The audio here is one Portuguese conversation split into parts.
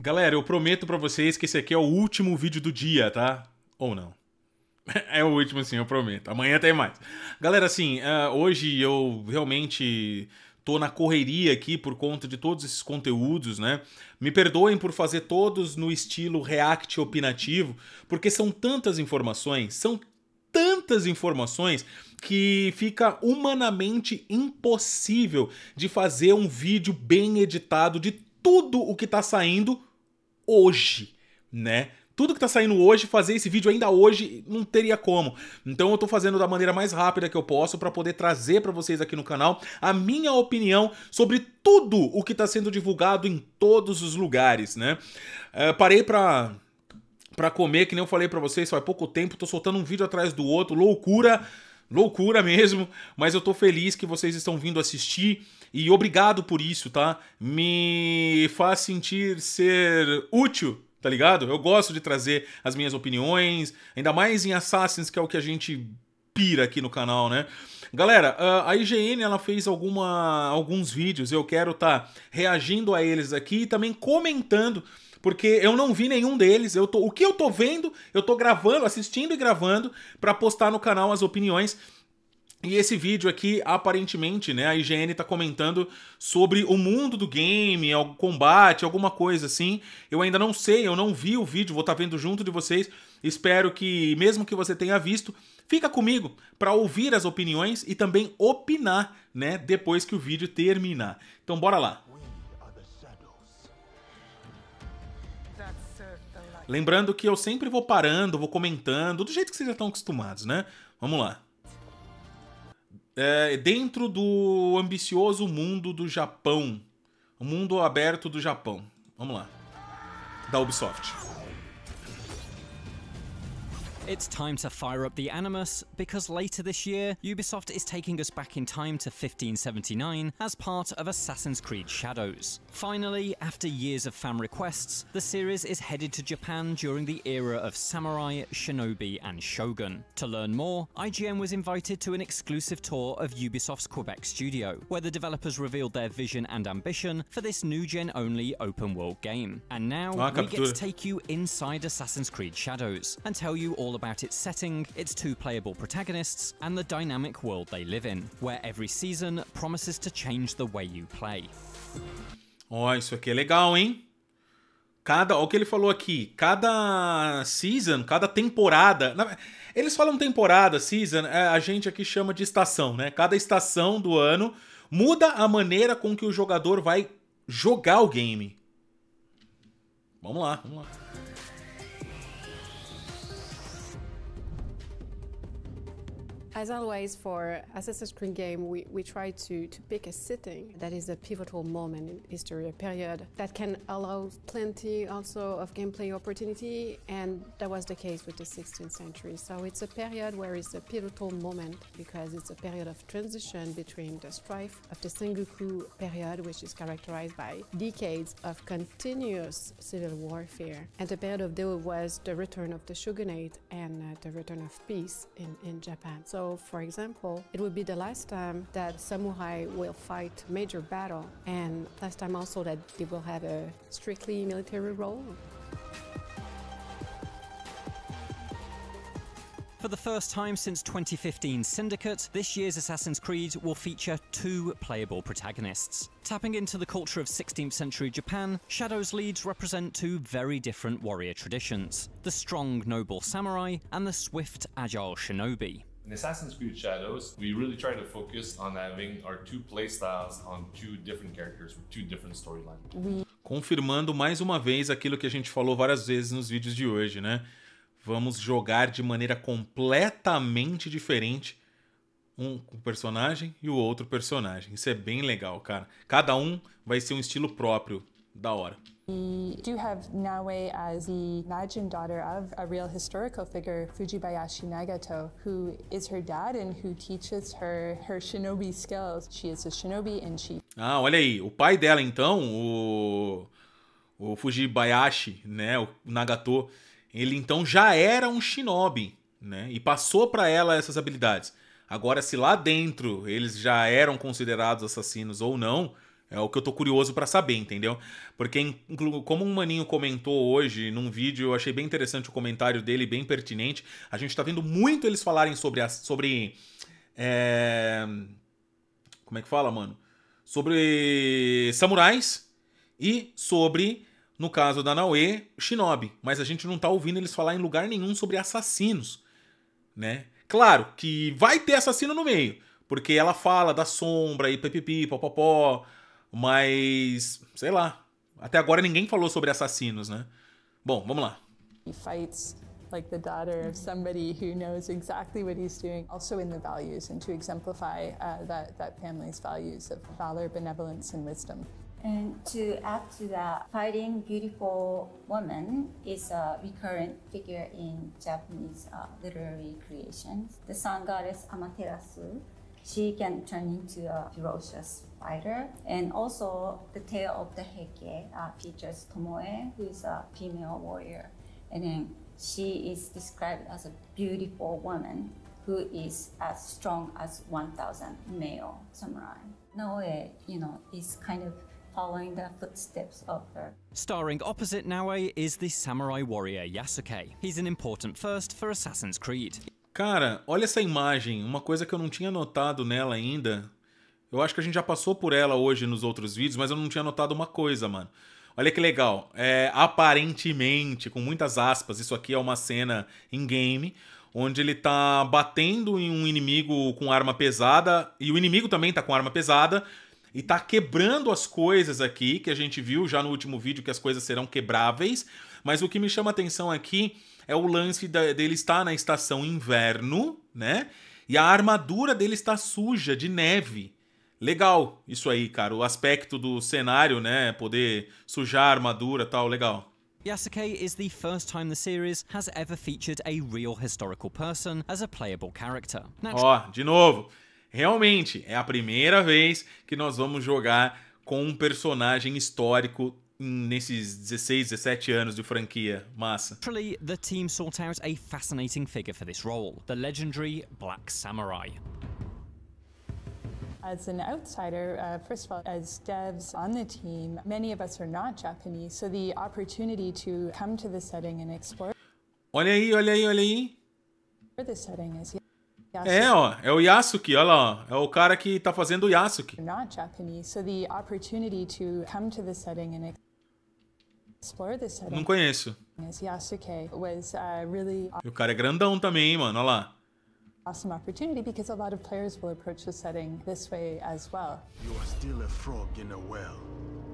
Galera, eu prometo para vocês que esse aqui é o último vídeo do dia, tá? Ou não. É o último, sim, eu prometo. Amanhã tem mais. Galera, assim, é, hoje eu realmente tô na correria aqui por conta de todos esses conteúdos, né? Me perdoem por fazer todos no estilo react opinativo, porque são tantas informações, são tantas informações que fica humanamente impossível de fazer um vídeo bem editado de tudo o que tá saindo hoje, né? Tudo que tá saindo hoje, fazer esse vídeo ainda hoje não teria como. Então eu tô fazendo da maneira mais rápida que eu posso para poder trazer para vocês aqui no canal a minha opinião sobre tudo o que tá sendo divulgado em todos os lugares, né? É, parei para para comer, que nem eu falei para vocês, faz pouco tempo, tô soltando um vídeo atrás do outro, loucura, loucura mesmo, mas eu tô feliz que vocês estão vindo assistir e obrigado por isso, tá? Me faz sentir ser útil tá ligado? Eu gosto de trazer as minhas opiniões, ainda mais em Assassins, que é o que a gente pira aqui no canal, né? Galera, a IGN ela fez alguma, alguns vídeos, eu quero estar tá reagindo a eles aqui e também comentando, porque eu não vi nenhum deles. Eu tô, o que eu tô vendo, eu tô gravando, assistindo e gravando para postar no canal as opiniões. E esse vídeo aqui, aparentemente, né, a IGN tá comentando sobre o mundo do game, o é combate, alguma coisa assim. Eu ainda não sei, eu não vi o vídeo, vou estar tá vendo junto de vocês. Espero que, mesmo que você tenha visto, fica comigo para ouvir as opiniões e também opinar, né, depois que o vídeo terminar. Então bora lá. Lembrando que eu sempre vou parando, vou comentando, do jeito que vocês já estão acostumados, né? Vamos lá é, dentro do ambicioso mundo do Japão. O mundo aberto do Japão. Vamos lá. Da Ubisoft. It's time to fire up the Animus, because later this year, Ubisoft is taking us back in time to 1579 as part of Assassin's Creed Shadows. Finally, after years of fan requests, the series is headed to Japan during the era of Samurai, Shinobi, and Shogun. To learn more, IGN was invited to an exclusive tour of Ubisoft's Quebec studio, where the developers revealed their vision and ambition for this new gen only open world game. And now, ah, we get to take you inside Assassin's Creed Shadows and tell you all about its setting, its two playable protagonists, and the dynamic world they live in, where every season promises to change the way you play. Ó, oh, isso aqui é legal, hein? Cada, olha o que ele falou aqui, cada season, cada temporada. eles falam temporada, season, é, a gente aqui chama de estação, né? Cada estação do ano muda a maneira com que o jogador vai jogar o game. Vamos lá, vamos lá. As always, for Assassin's Creed game, we, we try to, to pick a setting that is a pivotal moment in history, a period that can allow plenty also of gameplay opportunity, and that was the case with the 16th century. So it's a period where it's a pivotal moment because it's a period of transition between the strife of the Sengoku period, which is characterized by decades of continuous civil warfare, and the period of Dewa was the return of the shogunate and uh, the return of peace in, in Japan. So so, for example, it would be the last time that samurai will fight major battle, and last time also that they will have a strictly military role. For the first time since 2015 Syndicate, this year's Assassin's Creed will feature two playable protagonists. Tapping into the culture of 16th century Japan, Shadow's leads represent two very different warrior traditions the strong, noble samurai and the swift, agile shinobi. In Assassin's Creed Shadows, we really try to focus on having our two playstyles on two different characters with two different storylines. Confirmando mais uma vez aquilo que a gente falou várias vezes nos vídeos de hoje, né? Vamos jogar de maneira completamente diferente um personagem e o outro personagem. Isso é bem legal, cara. Cada um vai ser um estilo próprio da hora. We do have Naoe as the imagined daughter of a real historical figure, Fujibayashi Nagato, who is her dad and who teaches her her shinobi skills. She is a shinobi and she. Ah, olha aí, o pai dela então, o o Fujibayashi, né, o Nagato, ele então já era um shinobi, né, e passou para ela essas habilidades. Agora, se lá dentro eles já eram considerados assassinos ou não, é o que eu tô curioso para saber, entendeu? Porque, como um maninho comentou hoje num vídeo, eu achei bem interessante o comentário dele, bem pertinente. A gente tá vendo muito eles falarem sobre. As, sobre é... Como é que fala, mano? Sobre samurais e sobre, no caso da Naue, shinobi. Mas a gente não tá ouvindo eles falar em lugar nenhum sobre assassinos, né? Claro que vai ter assassino no meio, porque ela fala da sombra e pipipi, popopó. pó, Mas, sei lá. Até agora ninguém falou sobre assassinos, né? Bom, vamos lá. Fights like the daughter of somebody who knows exactly what he's doing, also in the values, and to exemplify uh, that, that family's values of valor, benevolence, and wisdom. And to add to that, fighting beautiful woman is a recurrent figure in Japanese uh, literary creations. The sun goddess Amaterasu, she can turn into a ferocious fighter. And also the tale of the Heike uh, features Tomoe, who is a female warrior. And then she is described as a beautiful woman who is as strong as 1,000 male samurai. Naoe, you know, is kind of following the footsteps of her. Starring opposite Naoe is the samurai warrior Yasuke. He's an important first for Assassin's Creed. Cara, olha essa imagem. Uma coisa que eu não tinha notado nela ainda Eu acho que a gente já passou por ela hoje nos outros vídeos, mas eu não tinha notado uma coisa, mano. Olha que legal. É, aparentemente, com muitas aspas, isso aqui é uma cena em game onde ele tá batendo em um inimigo com arma pesada e o inimigo também tá com arma pesada e tá quebrando as coisas aqui que a gente viu já no último vídeo que as coisas serão quebráveis, mas o que me chama atenção aqui é o lance da, dele estar na estação inverno, né? E a armadura dele está suja de neve. Legal isso aí, cara. O aspecto do cenário, né? Poder sujar a armadura tal, legal. Yasuke is the first time the series has ever featured a real historical person as a playable character. Next... Ó, de novo. Realmente, é a primeira vez que nós vamos jogar com um personagem histórico nesses 16, 17 anos de franquia. Massa. Naturally, the team sought out a fascinating figure for this role, the legendary Black Samurai. As an outsider, uh, first of all, as devs on the team, many of us are not Japanese, so the opportunity to come to the setting and explore. Olha aí, olha aí, olha aí. The setting is É, ó, é o Yasuki, olha lá, é o cara que tá fazendo o Yasuki. Not Japanese, so the opportunity to come to the setting and explore the setting. Não conheço. Yasuke was uh, really. o cara é grandão também, hein, mano, olha lá. awesome opportunity because a lot of players will approach the setting this way as well. You are still a frog in a well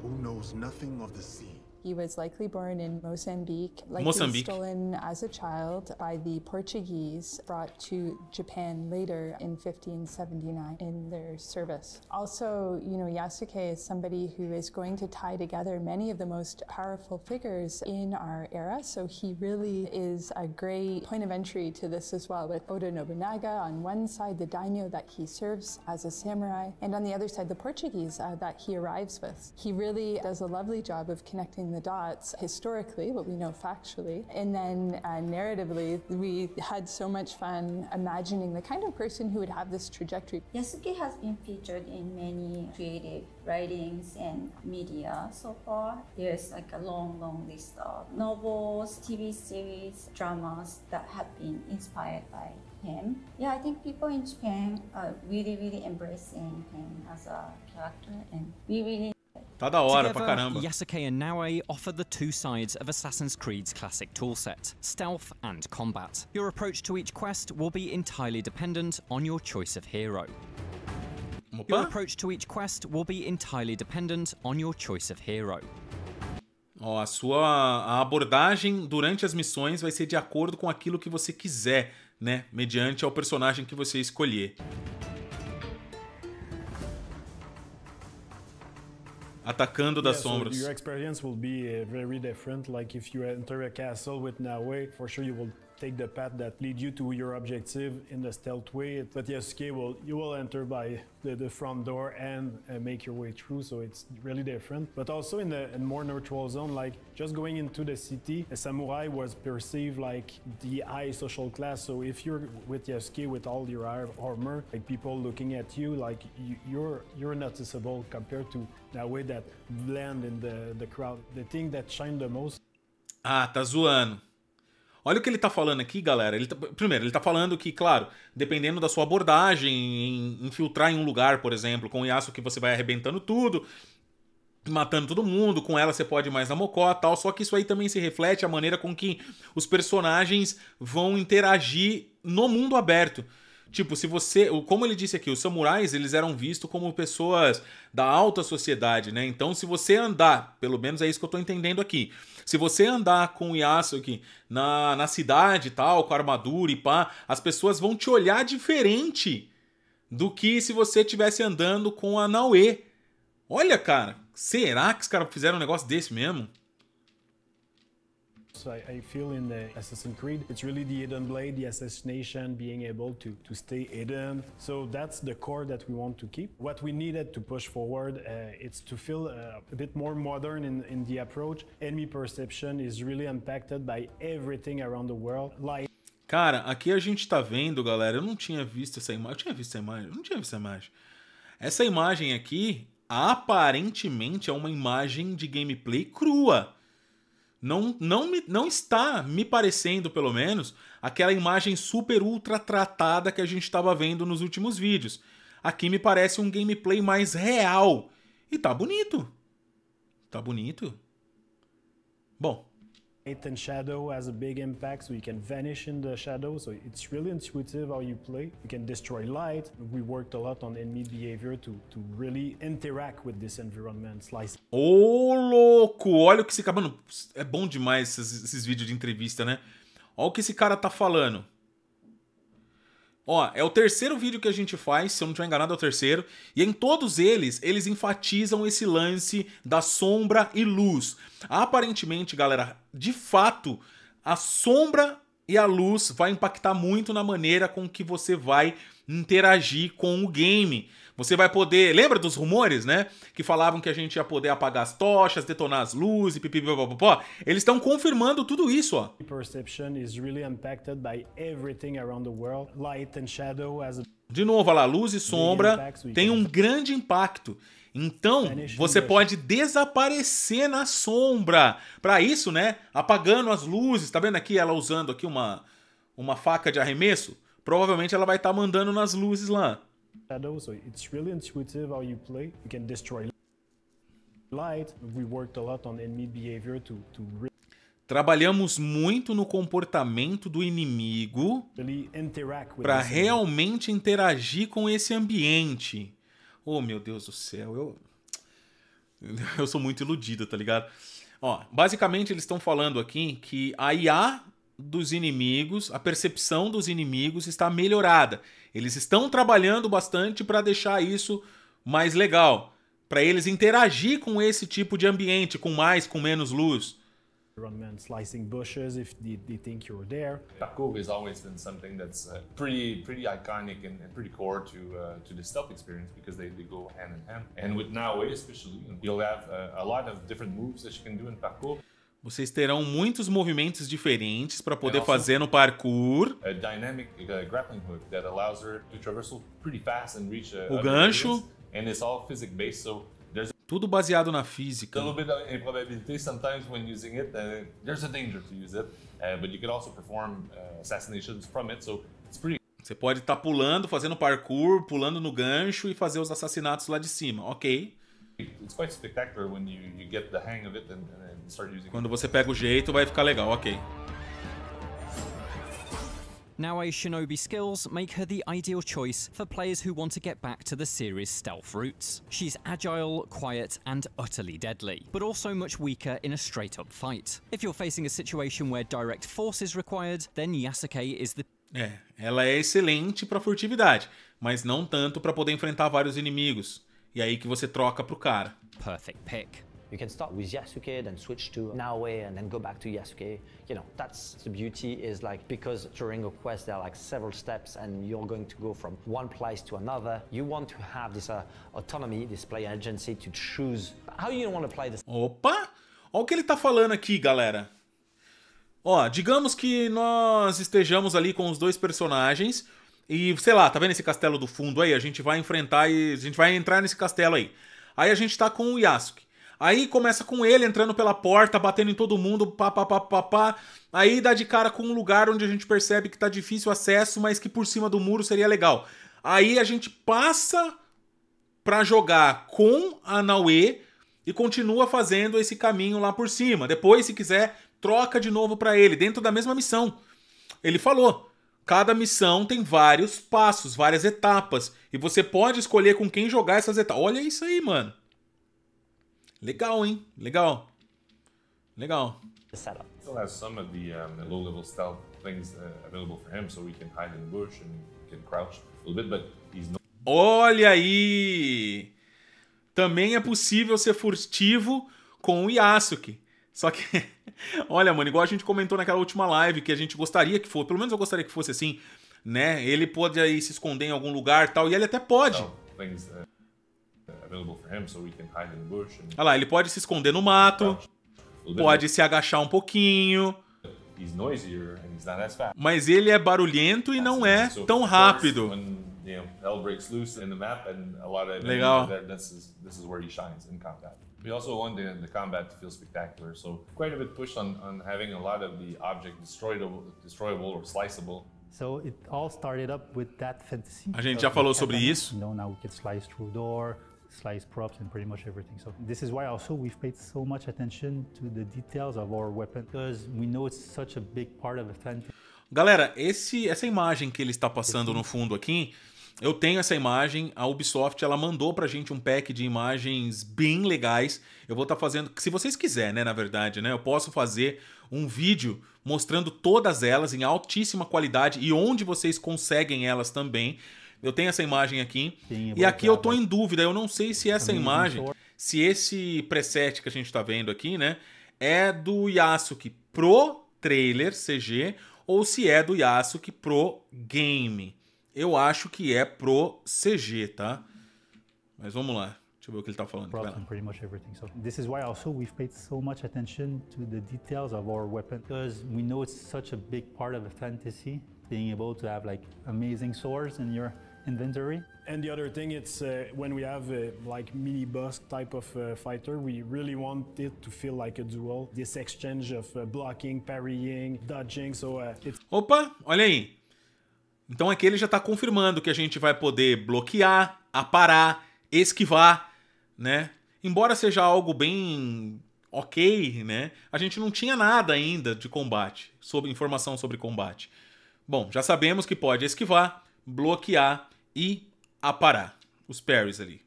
who knows nothing of the sea. He was likely born in Mozambique, likely Mozambique. stolen as a child by the Portuguese, brought to Japan later in 1579 in their service. Also, you know, Yasuke is somebody who is going to tie together many of the most powerful figures in our era, so he really is a great point of entry to this as well, with Oda Nobunaga on one side, the daimyo that he serves as a samurai, and on the other side, the Portuguese uh, that he arrives with. He really does a lovely job of connecting the dots historically, what we know factually. And then uh, narratively, we had so much fun imagining the kind of person who would have this trajectory. Yasuke has been featured in many creative writings and media so far. There's like a long, long list of novels, TV series, dramas that have been inspired by him. Yeah, I think people in Japan are really, really embracing him as a character, and we really Tá da hora Together, pra caramba. Yasuke and Naoe offer the two sides of Assassin's Creed's classic toolset, stealth and combat. Your approach to each quest will be entirely dependent on your choice of hero. Opa. Your approach to each quest will be entirely dependent on your choice of hero. Ó, a sua a abordagem durante as missões vai ser de acordo com aquilo que você quiser, né? Mediante ao personagem que você escolher. atacando das sombras. take the path that lead you to your objective in the stealth way. But yes, will you will enter by the, the front door and uh, make your way through, so it's really different. But also in a in more neutral zone, like just going into the city, a samurai was perceived like the high social class. So if you're with Yasuke with all your armor, like people looking at you, like you, you're you're noticeable compared to that way that blend in the the crowd. The thing that shine the most. Ah, tá zoando. Olha o que ele tá falando aqui, galera. Ele tá, primeiro, ele tá falando que, claro, dependendo da sua abordagem, infiltrar em um lugar, por exemplo, com o que você vai arrebentando tudo, matando todo mundo, com ela você pode ir mais na mocó tal. Só que isso aí também se reflete a maneira com que os personagens vão interagir no mundo aberto. Tipo, se você. Como ele disse aqui, os samurais eles eram vistos como pessoas da alta sociedade, né? Então, se você andar, pelo menos é isso que eu tô entendendo aqui. Se você andar com o Yasuki na, na cidade e tal, com armadura e pá, as pessoas vão te olhar diferente do que se você estivesse andando com a Naue. Olha, cara, será que os caras fizeram um negócio desse mesmo? So I, I, feel in the Assassin's Creed, it's really the hidden blade, the assassination, being able to, to stay hidden. So that's the core that we want to keep. What we needed to push forward, uh, it's to feel uh, a bit more modern in, in the approach. Enemy perception is really impacted by everything around the world. Like Cara, aqui a gente tá vendo, galera, eu não tinha visto essa imagem. Eu tinha visto essa imagem? Eu não tinha visto essa imagem. Essa imagem aqui, aparentemente, é uma imagem de gameplay crua não, não, me, não está me parecendo, pelo menos, aquela imagem super ultra tratada que a gente estava vendo nos últimos vídeos. Aqui me parece um gameplay mais real. E tá bonito. Tá bonito. Bom, Eighth shadow has a big impact, so you can vanish in the shadow. So it's really intuitive how you play. You can destroy light. We worked a lot on enemy behavior to, to really interact with this environment. Slice. Ô, oh, louco! Olha o que esse cara... Mano, é bom demais esses, esses vídeos de entrevista, né? Olha o que esse cara tá falando. Ó, é o terceiro vídeo que a gente faz, se eu não estiver enganado, é o terceiro. E em todos eles, eles enfatizam esse lance da sombra e luz. Aparentemente, galera, de fato, a sombra e a luz vai impactar muito na maneira com que você vai interagir com o game. Você vai poder. Lembra dos rumores, né? Que falavam que a gente ia poder apagar as tochas, detonar as luzes, pipipipopopó. Eles estão confirmando tudo isso, ó. Perception is really impacted by everything around the world. Light and shadow as de novo, olha lá, luz e sombra tem um grande impacto. Então, você pode desaparecer na sombra. Para isso, né? Apagando as luzes. Tá vendo aqui ela usando aqui uma, uma faca de arremesso? Provavelmente ela vai estar tá mandando nas luzes lá shadow, so it's really intuitive how you play. You can destroy light. We worked a lot on enemy behavior to, to Trabalhamos muito no comportamento do inimigo para realmente interagir com esse ambiente. Oh, meu Deus do céu, eu eu sou muito iludido, tá ligado? Ó, basicamente eles estão falando aqui que a IA dos inimigos, a percepção dos inimigos está melhorada. Eles estão trabalhando bastante para deixar isso mais legal, para eles interagir com esse tipo de ambiente, com mais, com menos luz. Runman slicing bushes if they, they think you're there. Parkour has always been something that's uh, pretty pretty iconic and, and pretty core to uh, to the stealth experience because they, they go hand in hand. And with Naoe especially, you'll have uh, a lot of different moves that you can do in parkour. Vocês terão muitos movimentos diferentes para poder fazer no parkour. Dynamic, uh, uh o gancho. Based, so Tudo baseado na física. A bit probability sometimes when using it, uh, there's a danger to use it, uh, but you can also perform uh, assassinations from it, so it's pretty você pode estar tá pulando, fazendo parkour, pulando no gancho e fazer os assassinatos lá de cima, ok? Quando você pega o jeito, vai ficar legal, ok. Naoe's shinobi skills make her the ideal choice for players who want to get back to the series' stealth roots. She's agile, quiet, and utterly deadly, but also much weaker in a straight up fight. If you're facing a situation where direct force is required, then Yasuke is the É, ela é excelente para furtividade, mas não tanto para poder enfrentar vários inimigos. E aí que você troca pro cara. Perfect pick. You can start with Yasuke, then switch to Naoe, and then go back to Yasuke. You know, that's the beauty is like, because during a quest, there are like several steps and you're going to go from one place to another. You want to have this uh, autonomy, this play agency to choose how you want to play this. Opa! Olha o que ele tá falando aqui, galera. Ó, digamos que nós estejamos ali com os dois personagens. E, sei lá, tá vendo esse castelo do fundo aí? A gente vai enfrentar e. A gente vai entrar nesse castelo aí. Aí a gente tá com o Yasuke. Aí começa com ele entrando pela porta, batendo em todo mundo, pá, pá, pá, pá, pá. Aí dá de cara com um lugar onde a gente percebe que tá difícil o acesso, mas que por cima do muro seria legal. Aí a gente passa pra jogar com a Naue e continua fazendo esse caminho lá por cima. Depois, se quiser, troca de novo para ele, dentro da mesma missão. Ele falou, Cada missão tem vários passos, várias etapas. E você pode escolher com quem jogar essas etapas. Olha isso aí, mano. Legal, hein? Legal. Legal. some of the, um, low-level stealth things uh, available for him, so can hide in the bush and can crouch a little bit, but he's Olha aí! Também é possível ser furtivo com o Yasuke. Só que Olha, mano, igual a gente comentou naquela última live, que a gente gostaria que fosse, pelo menos eu gostaria que fosse assim, né? Ele pode aí se esconder em algum lugar tal, e ele até pode. Uh, Olha lá, ele pode se esconder no mato, pode se agachar um pouquinho. Mas ele é barulhento e não é tão rápido. Legal. We also want the, the combat to feel spectacular, so quite a bit push on, on having a lot of the object destroyable, destroyable or sliceable. So it all started up with that fantasy. A gente já falou sobre isso. You know, now we can slice through door, slice props and pretty much everything. So this is why also we've paid so much attention to the details of our weapon because we know it's such a big part of the fantasy. Galera, esse, essa imagem que ele está passando no fundo aqui Eu tenho essa imagem, a Ubisoft ela mandou pra gente um pack de imagens bem legais. Eu vou estar tá fazendo, se vocês quiserem, né, na verdade, né? Eu posso fazer um vídeo mostrando todas elas em altíssima qualidade e onde vocês conseguem elas também. Eu tenho essa imagem aqui. Sim, e aqui eu tô em dúvida, eu não sei se essa imagem, se esse preset que a gente tá vendo aqui, né, é do Yasuki pro trailer CG ou se é do Yasuki pro game. Eu acho que é pro CG, tá? Mas vamos lá. Deixa eu ver o que ele tá falando. pretty much everything. So this is why also we've paid so much attention to the details of our weapon because we know it's such a big part of the fantasy being able to have like amazing swords in your inventory. And the other thing, it's uh, when we have a like mini boss type of uh, fighter, we really want it to feel like a duel. This exchange of uh, blocking, parrying, dodging, so uh, it's... Opa, olha aí. Então aqui ele já está confirmando que a gente vai poder bloquear, aparar, esquivar, né? Embora seja algo bem ok, né? A gente não tinha nada ainda de combate, sobre informação sobre combate. Bom, já sabemos que pode esquivar, bloquear e aparar os parries ali.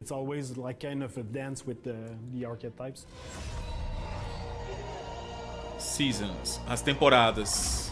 It's always like kind of a dance with the, the archetypes. Seasons, as temporadas.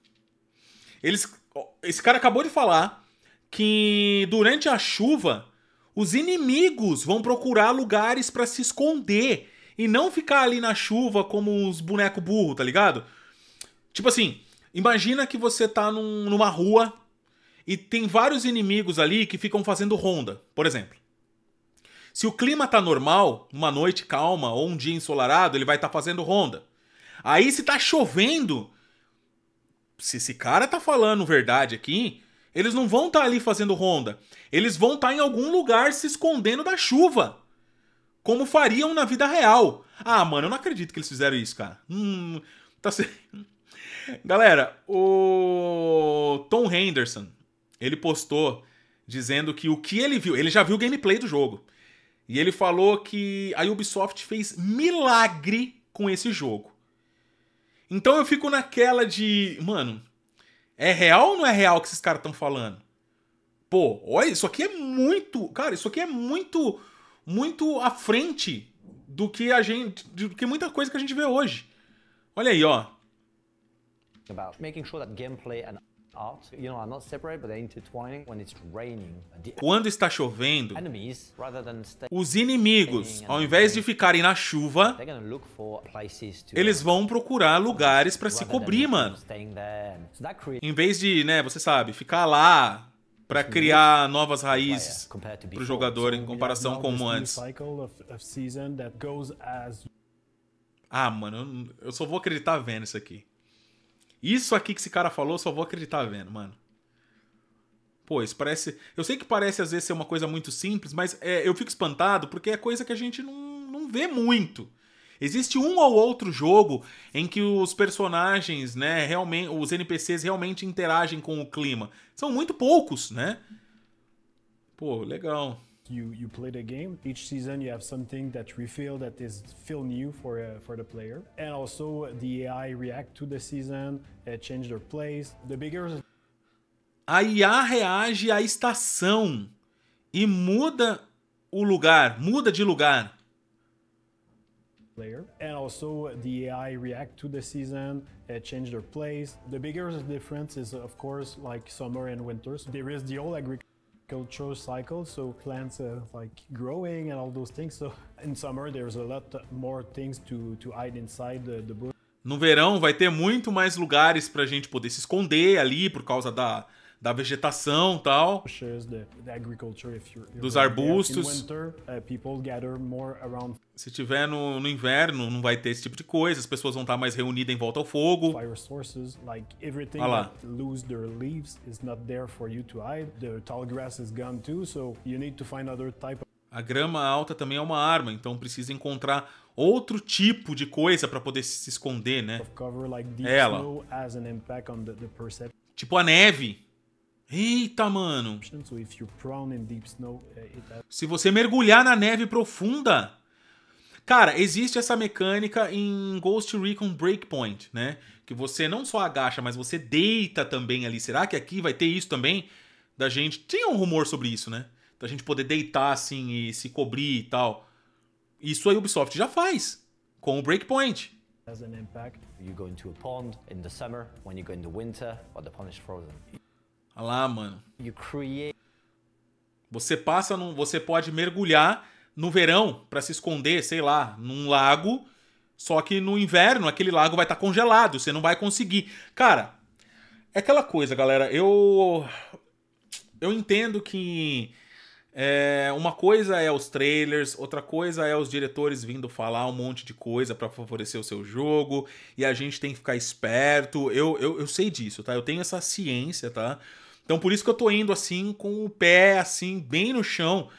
Eles, esse cara acabou de falar que durante a chuva os inimigos vão procurar lugares para se esconder e não ficar ali na chuva como os boneco burro, tá ligado? Tipo assim, imagina que você tá num, numa rua e tem vários inimigos ali que ficam fazendo ronda, por exemplo. Se o clima tá normal, uma noite calma ou um dia ensolarado, ele vai estar tá fazendo ronda. Aí se tá chovendo, se esse cara tá falando verdade aqui, eles não vão estar tá ali fazendo ronda. Eles vão estar tá em algum lugar se escondendo da chuva. Como fariam na vida real. Ah, mano, eu não acredito que eles fizeram isso, cara. Hum, tá se... Galera, o Tom Henderson, ele postou dizendo que o que ele viu, ele já viu o gameplay do jogo. E ele falou que a Ubisoft fez milagre com esse jogo. Então eu fico naquela de, mano, é real ou não é real o que esses caras estão falando? Pô, olha, isso aqui é muito, cara, isso aqui é muito muito à frente do que a gente, do que muita coisa que a gente vê hoje. Olha aí, ó. About making sure that gameplay and quando está chovendo, os inimigos, ao invés de ficarem na chuva, eles vão procurar lugares para se cobrir, mano. Em vez de, né, você sabe, ficar lá para criar novas raízes para o jogador em comparação com antes. Ah, mano, eu só vou acreditar vendo isso aqui. Isso aqui que esse cara falou, só vou acreditar vendo, mano. Pô, isso parece. Eu sei que parece às vezes ser uma coisa muito simples, mas é, eu fico espantado porque é coisa que a gente não, não vê muito. Existe um ou outro jogo em que os personagens, né, realmente, os NPCs realmente interagem com o clima. São muito poucos, né? Pô, legal. you you play the game. Each season you have something that we feel that is feel new for uh, for the player, and also the AI react to the season, uh, change their plays. The bigger a IA reage à estação e muda o lugar, muda de lugar. Player. And also the AI react to the season, uh, change their The bigger difference is of course like summer and winter. So there is the old agriculture cycle. So plants like growing and all those things. So in summer there's a lot more things to to hide inside the, the bush. No verão vai ter muito mais lugares para a gente poder se esconder ali por causa da da vegetação tal. Dos arbustos. Uh, se tiver no, no, inverno, não vai ter esse tipo de coisa, as pessoas vão estar mais reunidas em volta ao fogo. Olha ah lá. a grama alta também é uma arma, então precisa encontrar outro tipo de coisa para poder se esconder, né? Ela. Tipo a neve, Eita, mano! Eh, se você mergulhar na neve profunda... Cara, existe essa mecânica em Ghost Recon Breakpoint, né? Que você não só agacha, mas você deita também ali. Será que aqui vai ter isso também? Da gente... Tinha um rumor sobre isso, né? Da gente poder deitar, assim, e se cobrir e tal. Isso a Ubisoft já faz, com o Breakpoint. Has an impact. You pond no verão, quando você vai go into winter, or the pond frozen. Olha lá, mano. Você passa num, você pode mergulhar no verão para se esconder, sei lá, num lago. Só que no inverno aquele lago vai estar tá congelado, você não vai conseguir. Cara, é aquela coisa, galera. Eu eu entendo que é, uma coisa é os trailers, outra coisa é os diretores vindo falar um monte de coisa para favorecer o seu jogo, e a gente tem que ficar esperto. Eu, eu, eu sei disso, tá? Eu tenho essa ciência, tá? Então por isso que eu tô indo assim, com o pé assim, bem no chão.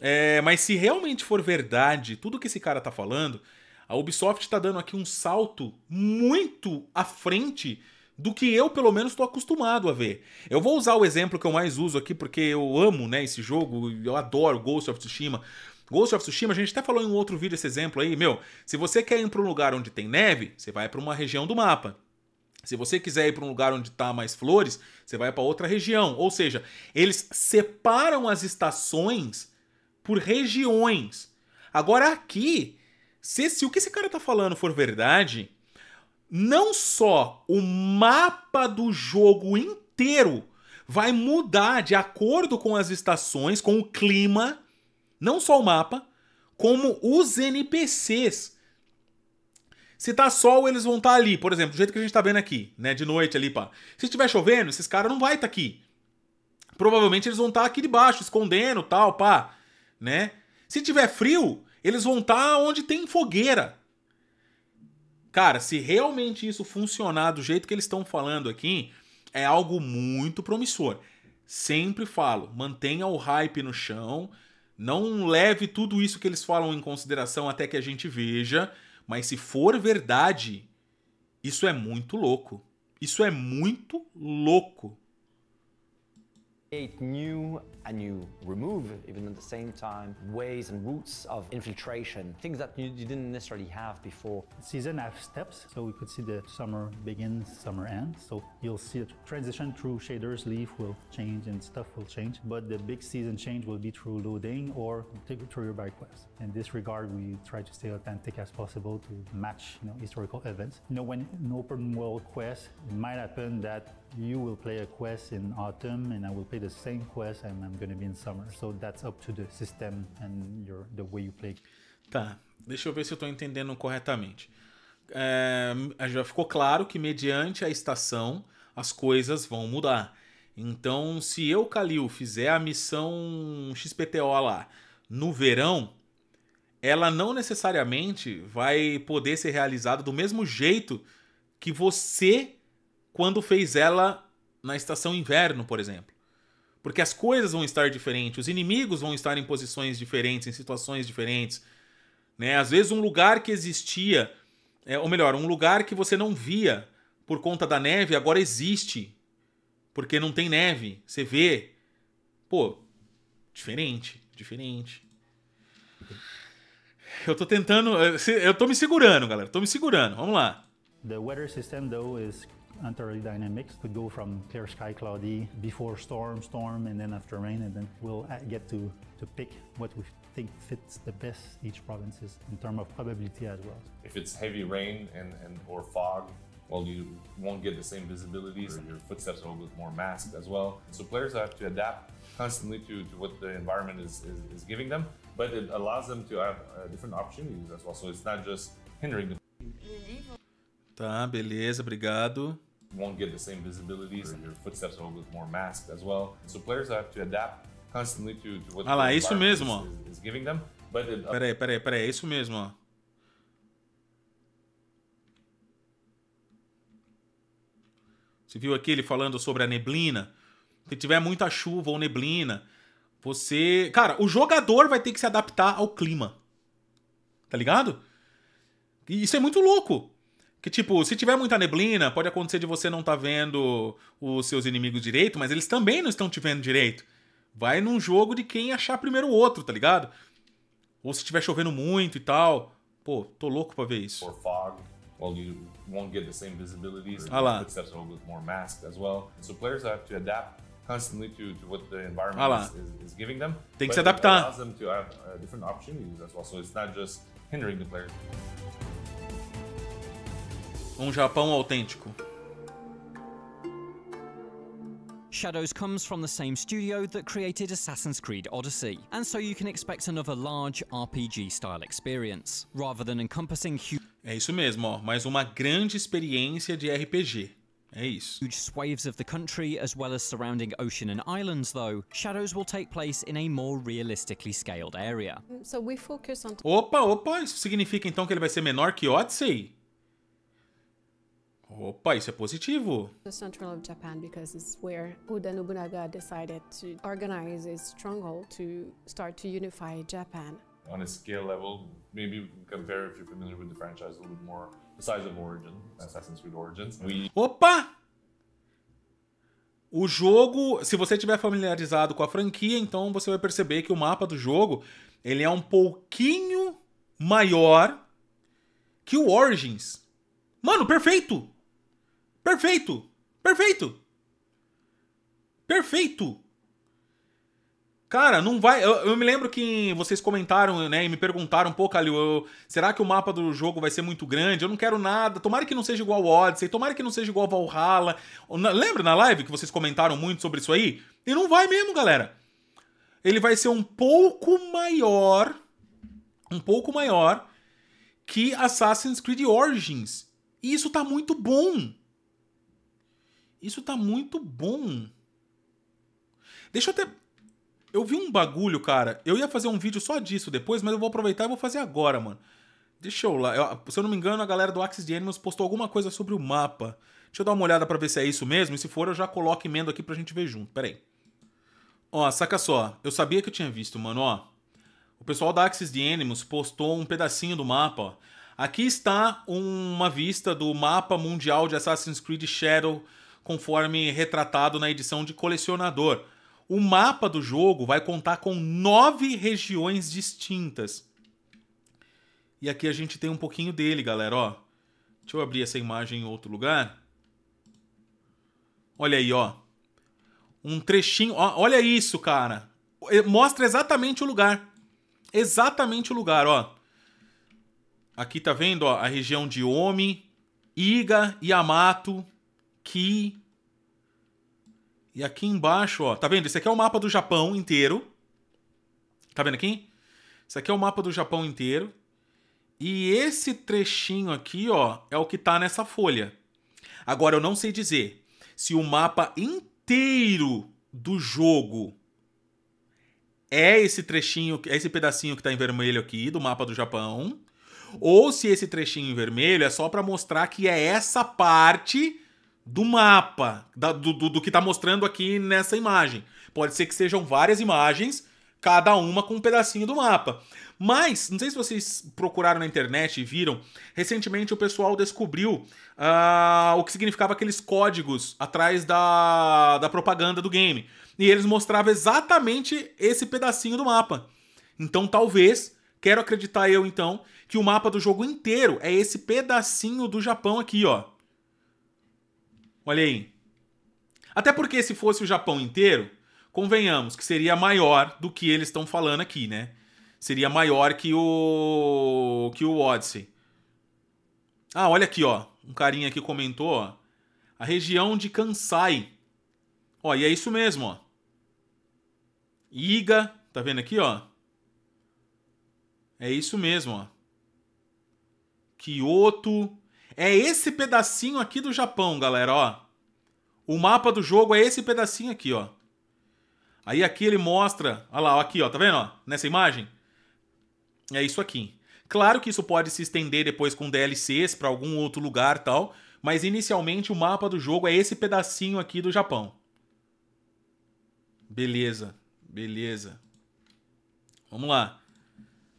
É, mas se realmente for verdade tudo que esse cara tá falando, a Ubisoft tá dando aqui um salto muito à frente do que eu, pelo menos, estou acostumado a ver. Eu vou usar o exemplo que eu mais uso aqui, porque eu amo né, esse jogo, eu adoro Ghost of Tsushima. Ghost of Tsushima, a gente até falou em um outro vídeo esse exemplo aí, meu. Se você quer ir para um lugar onde tem neve, você vai para uma região do mapa. Se você quiser ir para um lugar onde está mais flores, você vai para outra região. Ou seja, eles separam as estações por regiões. Agora aqui, se, se o que esse cara está falando for verdade, não só o mapa do jogo inteiro vai mudar de acordo com as estações, com o clima, não só o mapa, como os NPCs. Se tá sol, eles vão estar tá ali, por exemplo, do jeito que a gente tá vendo aqui, né, de noite ali, pá. Se estiver chovendo, esses caras não vai estar tá aqui. Provavelmente eles vão estar tá aqui debaixo, escondendo, tal, pá, né? Se tiver frio, eles vão estar tá onde tem fogueira, Cara, se realmente isso funcionar do jeito que eles estão falando aqui, é algo muito promissor. Sempre falo, mantenha o hype no chão, não leve tudo isso que eles falam em consideração até que a gente veja, mas se for verdade, isso é muito louco. Isso é muito louco. create new and you remove, even at the same time, ways and routes of infiltration, things that you, you didn't necessarily have before. Season have steps, so we could see the summer begins, summer ends. So you'll see a transition through shaders, leaf will change and stuff will change, but the big season change will be through loading or through your quest. In this regard, we try to stay authentic as possible to match you know, historical events. You know, when an open world quest, it might happen that you will play a quest in autumn and I will play the same quest and I'm going to be in summer. So that's up to the system and your, the way you play. Tá, deixa eu ver se eu estou entendendo corretamente. É, já ficou claro que mediante a estação as coisas vão mudar. Então, se eu, Kalil, fizer a missão XPTO lá no verão, ela não necessariamente vai poder ser realizada do mesmo jeito que você quando fez ela na estação inverno, por exemplo. Porque as coisas vão estar diferentes, os inimigos vão estar em posições diferentes, em situações diferentes. Né? Às vezes, um lugar que existia, é, ou melhor, um lugar que você não via por conta da neve, agora existe. Porque não tem neve. Você vê. Pô, diferente, diferente. Eu tô tentando. Eu tô me segurando, galera. Tô me segurando. Vamos lá. The weather system, though, is Antarctic Dynamics could go from clear sky, cloudy, before storm, storm, and then after rain, and then we'll uh, get to, to pick what we think fits the best each province is in terms of probability as well. If it's heavy rain and, and or fog, well, you won't get the same visibilities and your footsteps are a little bit more masked as well. So players have to adapt constantly to, to what the environment is, is, is giving them, but it allows them to have uh, different opportunities as well. So it's not just hindering them. Tá, beleza, obrigado. won't get the same visibilities and your footsteps are a little bit more masked as well. So players have to adapt constantly to, to what ah lá, isso mesmo, Is, is giving them. But it, uh, peraí, peraí, peraí, isso mesmo, ó. Você viu aqui ele falando sobre a neblina? Se tiver muita chuva ou neblina, você. Cara, o jogador vai ter que se adaptar ao clima. Tá ligado? E isso é muito louco. Que, tipo, se tiver muita neblina, pode acontecer de você não estar tá vendo os seus inimigos direito, mas eles também não estão te vendo direito. Vai num jogo de quem achar primeiro o outro, tá ligado? Ou se tiver chovendo muito e tal. Pô, tô louco pra ver isso. Or fog. Well, you won't get the same visibility, ah lá. footsteps So players have to adapt constantly to, to what the environment ah lá. is, is giving them. Tem que se adaptar. allows them to have uh, different opportunities as well, so it's not just hindering the um Japão autêntico. Shadows comes from the same studio that created Assassin's Creed Odyssey, and so you can expect another large RPG style experience, rather than encompassing huge. É isso mesmo, ó, mais uma grande experiência de RPG. É isso. Huge swathes of the country as well as surrounding ocean and islands though, Shadows will take place in a more realistically scaled area. So we focus on Opa, opa, isso significa então que ele vai ser menor que Odyssey? Opa, isso é positivo. The central of Japan because it's where Oda Nobunaga decided to organize his stronghold to start to unify Japan. On a scale level, maybe compare if you're familiar with the franchise a little bit more, the size of Origin, Assassin's Creed Origins. We... Opa! O jogo, se você estiver familiarizado com a franquia, então você vai perceber que o mapa do jogo, ele é um pouquinho maior que o Origins. Mano, perfeito! Perfeito! Perfeito! Perfeito! Cara, não vai. Eu, eu, me lembro que vocês comentaram, né, e me perguntaram, pô, Calil, eu, será que o mapa do jogo vai ser muito grande? Eu não quero nada. Tomara que não seja igual o Odyssey, tomara que não seja igual Valhalla. Lembra na live que vocês comentaram muito sobre isso aí? E não vai mesmo, galera. Ele vai ser um pouco maior. Um pouco maior que Assassin's Creed Origins. E isso tá muito bom. Isso tá muito bom. Deixa eu até. Eu vi um bagulho, cara. Eu ia fazer um vídeo só disso depois, mas eu vou aproveitar e vou fazer agora, mano. Deixa eu lá. Eu, se eu não me engano, a galera do Axis de Animals postou alguma coisa sobre o mapa. Deixa eu dar uma olhada para ver se é isso mesmo. E se for, eu já coloco emenda aqui pra gente ver junto. Pera aí. Ó, saca só. Eu sabia que eu tinha visto, mano, ó. O pessoal da Axis de Animals postou um pedacinho do mapa, ó. Aqui está uma vista do mapa mundial de Assassin's Creed Shadow conforme retratado na edição de colecionador. O mapa do jogo vai contar com nove regiões distintas. E aqui a gente tem um pouquinho dele, galera, ó. Deixa eu abrir essa imagem em outro lugar. Olha aí, ó. Um trechinho, ó, olha isso, cara. Mostra exatamente o lugar. Exatamente o lugar, ó. Aqui tá vendo, ó, a região de Omi, Iga, Yamato, aqui. E aqui embaixo, ó. Tá vendo? Esse aqui é o mapa do Japão inteiro. Tá vendo aqui? Esse aqui é o mapa do Japão inteiro. E esse trechinho aqui, ó, é o que tá nessa folha. Agora, eu não sei dizer se o mapa inteiro do jogo é esse trechinho, é esse pedacinho que tá em vermelho aqui do mapa do Japão, ou se esse trechinho em vermelho é só para mostrar que é essa parte do mapa, da, do, do, do, que está mostrando aqui nessa imagem. Pode ser que sejam várias imagens, cada uma com um pedacinho do mapa. Mas, não sei se vocês procuraram na internet e viram, recentemente o pessoal descobriu uh, o que significava aqueles códigos atrás da, da propaganda do game. E eles mostravam exatamente esse pedacinho do mapa. Então, talvez, quero acreditar eu então, que o mapa do jogo inteiro é esse pedacinho do Japão aqui, ó. Olha aí. Até porque se fosse o Japão inteiro, convenhamos que seria maior do que eles estão falando aqui, né? Seria maior que o que o Odyssey. Ah, olha aqui, ó. Um carinha aqui comentou, ó. A região de Kansai. Ó, e é isso mesmo, ó. Iga, tá vendo aqui, ó? É isso mesmo, ó. Kyoto, é esse pedacinho aqui do Japão, galera, ó. O mapa do jogo é esse pedacinho aqui, ó. Aí aqui ele mostra, olha lá, aqui, ó, tá vendo, ó, nessa imagem? É isso aqui. Claro que isso pode se estender depois com DLCs para algum outro lugar, tal, mas inicialmente o mapa do jogo é esse pedacinho aqui do Japão. Beleza, beleza. Vamos lá.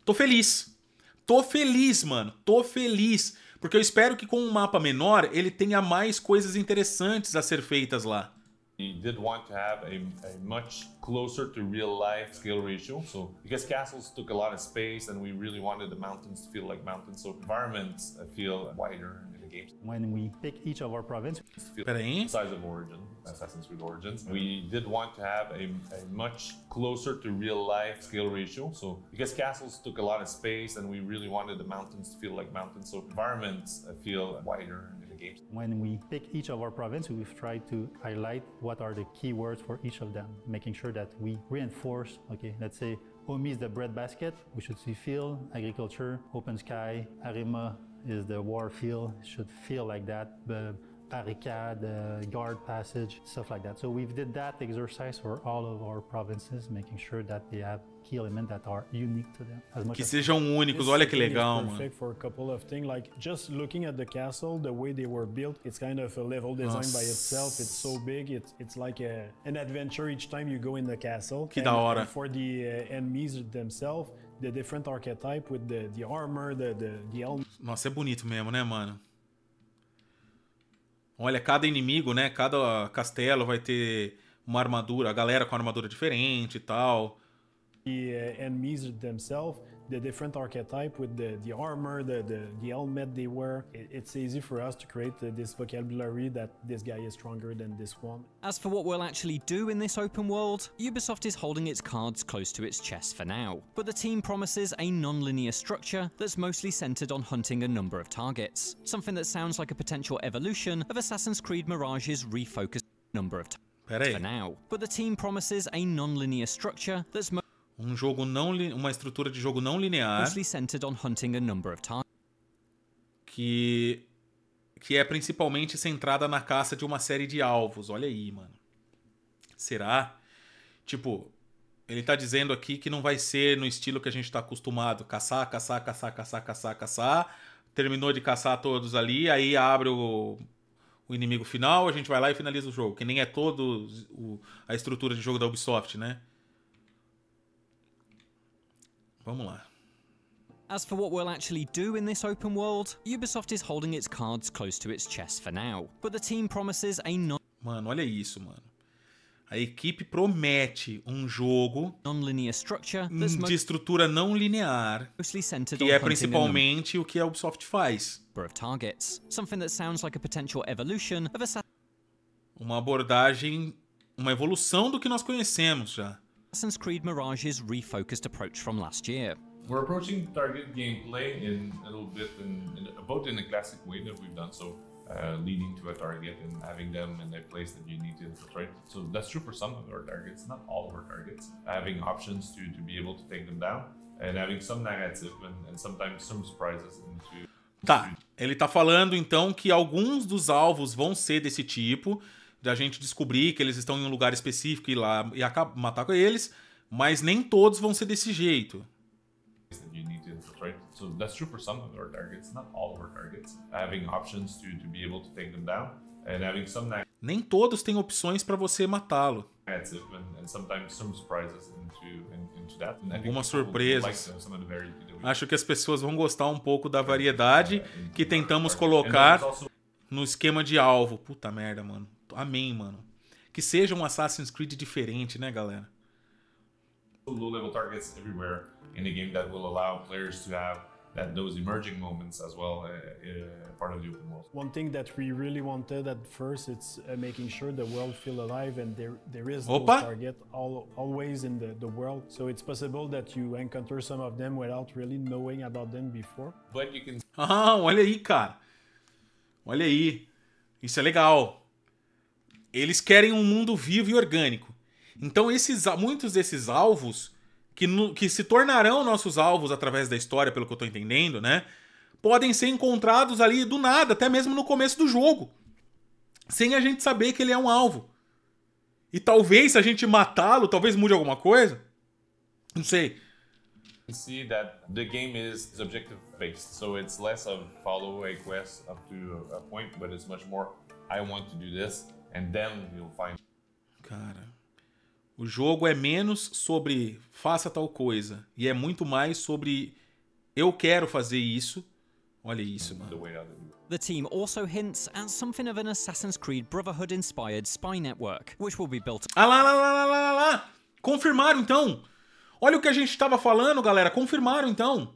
Tô feliz. Tô feliz, mano. Tô feliz. Porque eu espero que com um mapa menor ele tenha mais coisas interessantes a ser feitas lá. We did want to have a, a, much closer to real life scale ratio. So because castles took a lot of space and we really wanted the mountains to feel like mountains, so environments feel wider in the game. When we pick each of our provinces, size of origin, Assassin's Creed Origins, we did want to have a, a much closer to real life scale ratio. So because castles took a lot of space and we really wanted the mountains to feel like mountains, so environments feel wider games. When we pick each of our provinces, we've tried to highlight what are the key words for each of them, making sure that we reinforce, okay, let's say OMI is the breadbasket, we should see field, agriculture, open sky, ARIMA is the war field, it should feel like that. But barricade, uh, guard passage, stuff like that. So we have did that exercise for all of our provinces, making sure that they have key element that are unique to them. As much que as sejam únicos, olha que legal, mano. Perfect for a couple of things, like just looking at the castle, the way they were built, it's kind of a level design Nossa. by itself. It's so big, it's it's like a, an adventure each time you go in the castle. Que and, da hora. for the uh, enemies themselves, the different archetype with the, the armor, the, the, the helmet. Nossa, é bonito mesmo, né, mano? Olha, cada inimigo, né? Cada castelo vai ter uma armadura, a galera com armadura diferente e tal. he uh, enemies themselves, the different archetype with the, the armor, the, the, the helmet they wear. It, it's easy for us to create uh, this vocabulary that this guy is stronger than this one. As for what we'll actually do in this open world, Ubisoft is holding its cards close to its chest for now, but the team promises a non-linear structure that's mostly centered on hunting a number of targets, something that sounds like a potential evolution of Assassin's Creed Mirage's refocused number of targets for now. But the team promises a non-linear structure that's um jogo não uma estrutura de jogo não linear que que é principalmente centrada na caça de uma série de alvos. Olha aí, mano. Será? Tipo, ele tá dizendo aqui que não vai ser no estilo que a gente está acostumado, caçar, caçar, caçar, caçar, caçar, caçar. Terminou de caçar todos ali, aí abre o o inimigo final, a gente vai lá e finaliza o jogo, que nem é todo o, a estrutura de jogo da Ubisoft, né? Vamos lá. As for what we'll actually do in this open world, Ubisoft is holding its cards close to its chest for now, but the team promises a non Mano, olha isso, mano. A equipe promete um jogo hum, de estrutura não linear, que é principalmente o que a Ubisoft faz. Uma abordagem, uma evolução do que nós conhecemos já. Assassin's Creed Mirage's refocused approach from last year. We're approaching target gameplay in a little bit, in, in, about in the classic way that we've done so. Uh, leading to a target and having them in a place that you need to infiltrate. So that's true for some of our targets, not all of our targets. Having options to, to be able to take them down and having some negative and, and sometimes some surprises into... Tá, ele tá falando então que alguns dos alvos vão ser desse tipo, de a gente descobrir que eles estão em um lugar específico e ir lá e acabar, matar com eles, mas nem todos vão ser desse jeito. So that's true for some of our targets, not all of our targets. Having options to, to be able to take them down and having some nem todos têm opções para você matá-lo. Algumas surpresas. Acho que as pessoas vão gostar um pouco da variedade que tentamos colocar no esquema de alvo. Puta merda, mano. Amém, mano. Que seja um Assassin's Creed diferente, né, galera? Low-level targets everywhere in game that will allow players to have that those emerging moments as well uh, uh, part of the open world. One thing that we really wanted at first it's uh, making sure the world feel alive and there there is no target all, always in the, the world. So it's possible that you encounter some of them without really knowing about them before. But you can Ah, olha aí, cara. Olha aí. Isso é legal eles querem um mundo vivo e orgânico. Então, esses, muitos desses alvos, que, no, que se tornarão nossos alvos através da história, pelo que eu estou entendendo, né? Podem ser encontrados ali do nada, até mesmo no começo do jogo. Sem a gente saber que ele é um alvo. E talvez, se a gente matá-lo, talvez mude alguma coisa. Não sei. see that the game is objective based, so it's less of follow a quest up to a point, but it's much more I want to do this and then you'll find. Cara, o jogo é menos sobre faça tal coisa e é muito mais sobre eu quero fazer isso. Olha isso, mano. The team also hints at something of an Assassin's Creed Brotherhood inspired spy network, which will be built. Ah lá, lá, lá, lá, lá, lá. Confirmaram então. Olha o que a gente estava falando, galera. Confirmaram então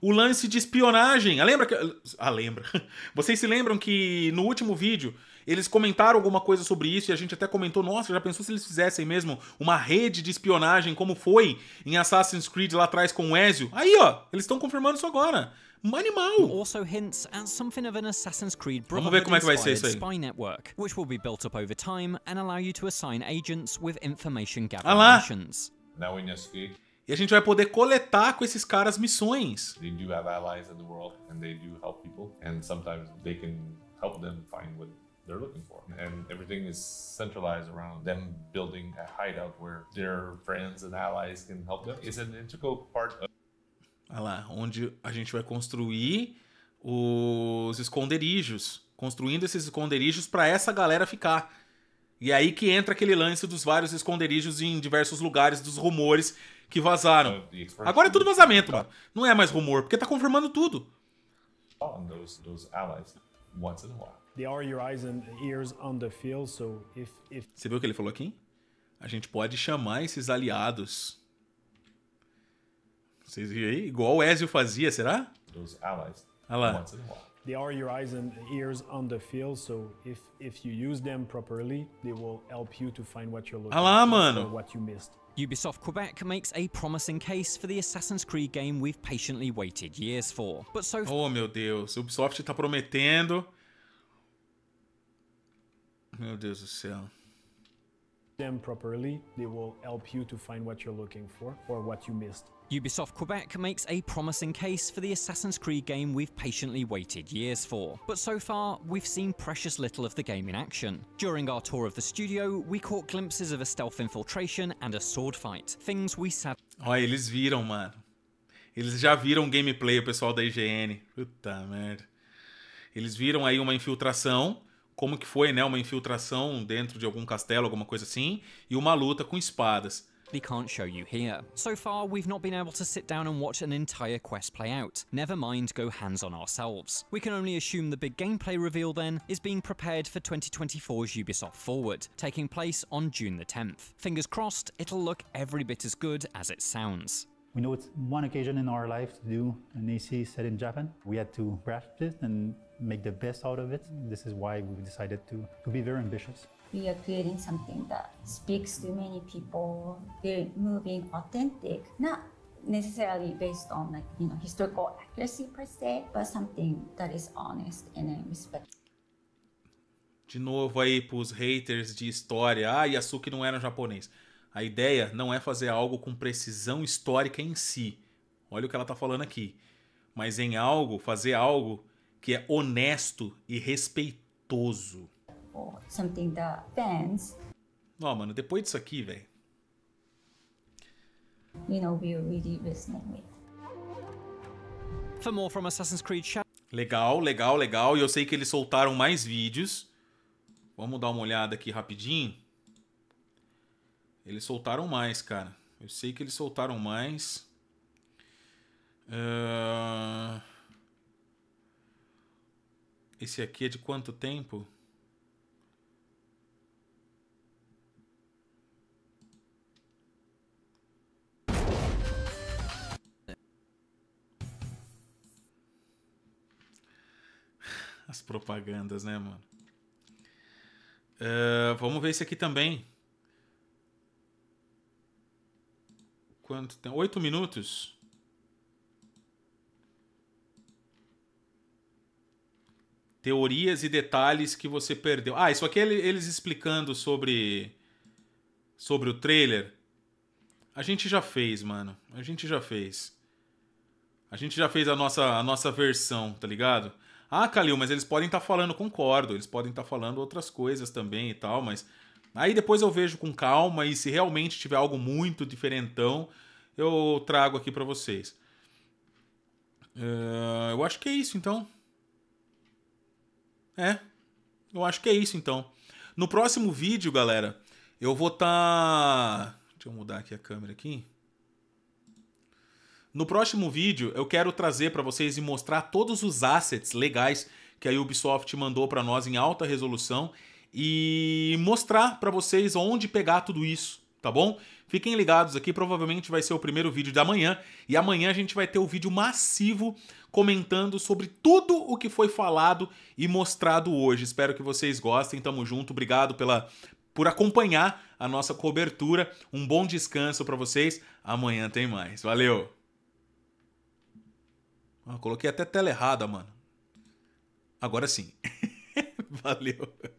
o lance de espionagem. Ah, lembra que. Ah, lembra. Vocês se lembram que no último vídeo eles comentaram alguma coisa sobre isso e a gente até comentou: nossa, já pensou se eles fizessem mesmo uma rede de espionagem como foi em Assassin's Creed lá atrás com o Ezio? Aí, ó, eles estão confirmando isso agora. animal. Also hints at something of an Assassin's Creed Vamos ver é spy network, which will be built up over time and allow you to assign agents with information gathering ah missions. Now in Nesquik, e a gente vai poder coletar com esses caras missões. They do have allies in the world and they do help people and sometimes they can help them find what they're looking for. And everything is centralized around them building a hideout where their friends and allies can help them. It's an integral part of. Olha lá, onde a gente vai construir os esconderijos, construindo esses esconderijos para essa galera ficar. E aí que entra aquele lance dos vários esconderijos em diversos lugares, dos rumores que vazaram. Agora é tudo vazamento, mano. Não é mais rumor, porque tá confirmando tudo. On those, those allies once in a while. They are your eyes and ears on the field, so if, if... Você viu o que ele falou aqui? A gente pode chamar esses aliados. Vocês viram aí? Igual o Ezio fazia, será? Os allies. Ah lá. They are your eyes and ears on the field, so if, if you use them properly, they will help you to find what you're looking ah lá, mano. what you missed. Ubisoft Quebec makes a promising case for the Assassin's Creed game we've patiently waited years for. But so Oh, meu Deus, Ubisoft está prometendo we there's a sale. Them properly, they will help you to find what you're looking for or what you missed. Ubisoft Quebec makes a promising case for the Assassin's Creed game we've patiently waited years for, but so far we've seen precious little of the game in action. During our tour of the studio, we caught glimpses of a stealth infiltration and a sword fight, things we said. Oh, eles viram, mano. Eles já viram gameplay, o pessoal da IGN. Puta merda. Eles viram aí uma infiltração como que foi, né, uma infiltração dentro de algum castelo, alguma coisa assim, e uma luta com espadas. We can't show you here. So far, we've not been able to sit down and watch an entire quest play out, never mind go hands on ourselves. We can only assume the big gameplay reveal then is being prepared for 2024's Ubisoft Forward, taking place on June the 10th. Fingers crossed, it'll look every bit as good as it sounds. We know it's one occasion in our life to do an AC set in Japan. We had to practice and make the best out of it. This is why we decided to, to be very ambitious. We are creating something that speaks to many people. We're moving authentic, not necessarily based on like you know historical accuracy per se, but something that is honest and respectful. De novo aí pros haters de história, ah, Yasuki não era japonês. A ideia não é fazer algo com precisão histórica em si. Olha o que ela tá falando aqui. Mas em algo, fazer algo que é honesto e respeitoso. Or something that bends. Ó, oh, mano, depois disso aqui, velho. You know, we really with. For more from Assassin's Creed Legal, legal, legal. E eu sei que eles soltaram mais vídeos. Vamos dar uma olhada aqui rapidinho. Eles soltaram mais, cara. Eu sei que eles soltaram mais. Uh... Esse aqui é de quanto tempo? As propagandas, né, mano? Uh, vamos ver esse aqui também. Quanto tem? Oito minutos? teorias e detalhes que você perdeu. Ah, isso aqui é eles explicando sobre sobre o trailer. A gente já fez, mano. A gente já fez. A gente já fez a nossa, a nossa versão, tá ligado? Ah, Calil, mas eles podem estar tá falando, concordo. Eles podem estar tá falando outras coisas também e tal, mas aí depois eu vejo com calma e se realmente tiver algo muito diferentão, eu trago aqui para vocês. Uh, eu acho que é isso, então. É. Eu acho que é isso então. No próximo vídeo, galera, eu vou estar. Tá... Deixa eu mudar aqui a câmera aqui. No próximo vídeo, eu quero trazer para vocês e mostrar todos os assets legais que a Ubisoft mandou para nós em alta resolução e mostrar para vocês onde pegar tudo isso tá bom? Fiquem ligados aqui, provavelmente vai ser o primeiro vídeo da manhã e amanhã a gente vai ter o um vídeo massivo comentando sobre tudo o que foi falado e mostrado hoje. Espero que vocês gostem, tamo junto, obrigado pela por acompanhar a nossa cobertura. Um bom descanso para vocês. Amanhã tem mais. Valeu. Ah, coloquei até tela errada, mano. Agora sim. Valeu.